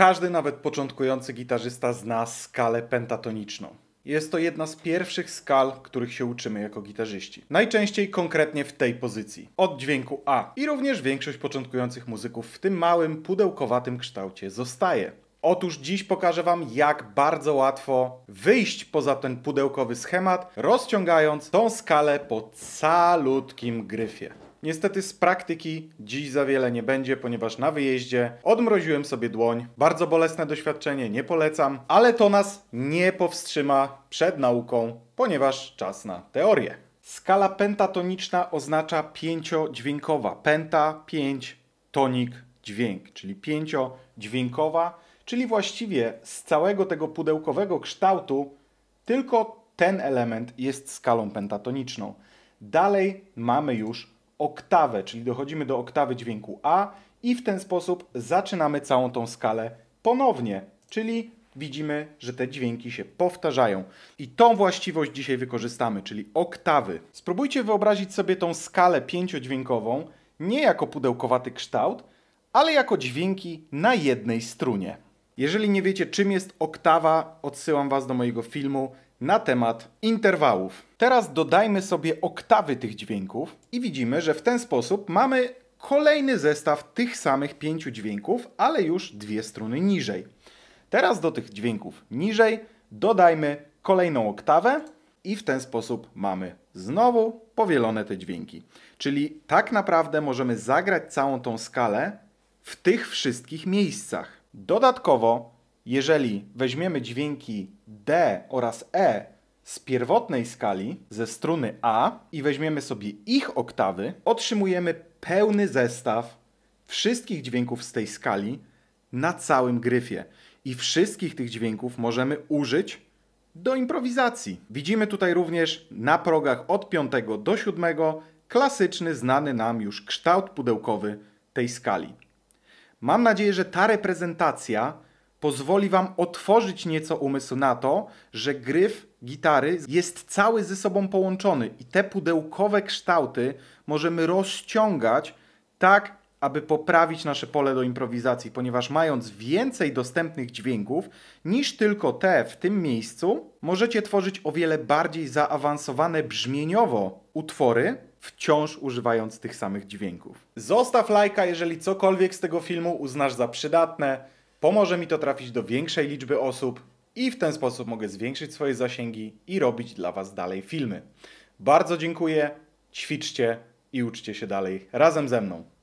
Każdy, nawet początkujący gitarzysta, zna skalę pentatoniczną. Jest to jedna z pierwszych skal, których się uczymy jako gitarzyści. Najczęściej konkretnie w tej pozycji, od dźwięku A. I również większość początkujących muzyków w tym małym, pudełkowatym kształcie zostaje. Otóż dziś pokażę Wam, jak bardzo łatwo wyjść poza ten pudełkowy schemat, rozciągając tą skalę po calutkim gryfie. Niestety z praktyki dziś za wiele nie będzie, ponieważ na wyjeździe odmroziłem sobie dłoń. Bardzo bolesne doświadczenie, nie polecam, ale to nas nie powstrzyma przed nauką, ponieważ czas na teorię. Skala pentatoniczna oznacza pięciodźwiękowa. Penta, pięć, tonik, dźwięk, czyli pięciodźwiękowa, czyli właściwie z całego tego pudełkowego kształtu tylko ten element jest skalą pentatoniczną. Dalej mamy już oktawę, czyli dochodzimy do oktawy dźwięku A i w ten sposób zaczynamy całą tą skalę ponownie, czyli widzimy, że te dźwięki się powtarzają. I tą właściwość dzisiaj wykorzystamy, czyli oktawy. Spróbujcie wyobrazić sobie tą skalę pięciodźwiękową nie jako pudełkowaty kształt, ale jako dźwięki na jednej strunie. Jeżeli nie wiecie, czym jest oktawa, odsyłam Was do mojego filmu na temat interwałów. Teraz dodajmy sobie oktawy tych dźwięków i widzimy, że w ten sposób mamy kolejny zestaw tych samych pięciu dźwięków, ale już dwie struny niżej. Teraz do tych dźwięków niżej dodajmy kolejną oktawę i w ten sposób mamy znowu powielone te dźwięki. Czyli tak naprawdę możemy zagrać całą tą skalę w tych wszystkich miejscach. Dodatkowo jeżeli weźmiemy dźwięki D oraz E z pierwotnej skali, ze struny A i weźmiemy sobie ich oktawy, otrzymujemy pełny zestaw wszystkich dźwięków z tej skali na całym gryfie. I wszystkich tych dźwięków możemy użyć do improwizacji. Widzimy tutaj również na progach od 5 do 7 klasyczny, znany nam już kształt pudełkowy tej skali. Mam nadzieję, że ta reprezentacja pozwoli Wam otworzyć nieco umysł na to, że gryf gitary jest cały ze sobą połączony i te pudełkowe kształty możemy rozciągać tak, aby poprawić nasze pole do improwizacji, ponieważ mając więcej dostępnych dźwięków niż tylko te w tym miejscu, możecie tworzyć o wiele bardziej zaawansowane brzmieniowo utwory, wciąż używając tych samych dźwięków. Zostaw lajka, jeżeli cokolwiek z tego filmu uznasz za przydatne. Pomoże mi to trafić do większej liczby osób i w ten sposób mogę zwiększyć swoje zasięgi i robić dla Was dalej filmy. Bardzo dziękuję, ćwiczcie i uczcie się dalej razem ze mną.